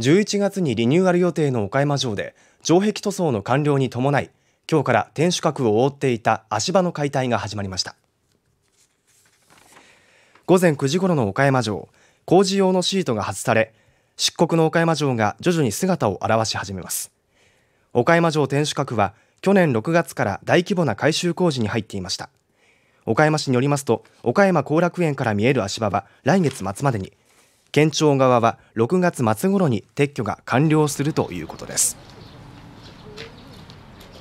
11月にリニューアル予定の岡山城で城壁塗装の完了に伴い今日から天守閣を覆っていた足場の解体が始まりました午前9時頃の岡山城工事用のシートが外され漆黒の岡山城が徐々に姿を現し始めます岡山城天守閣は去年6月から大規模な改修工事に入っていました岡山市によりますと岡山後楽園から見える足場は来月末までに県庁側は6月末ごろに撤去が完了するということです。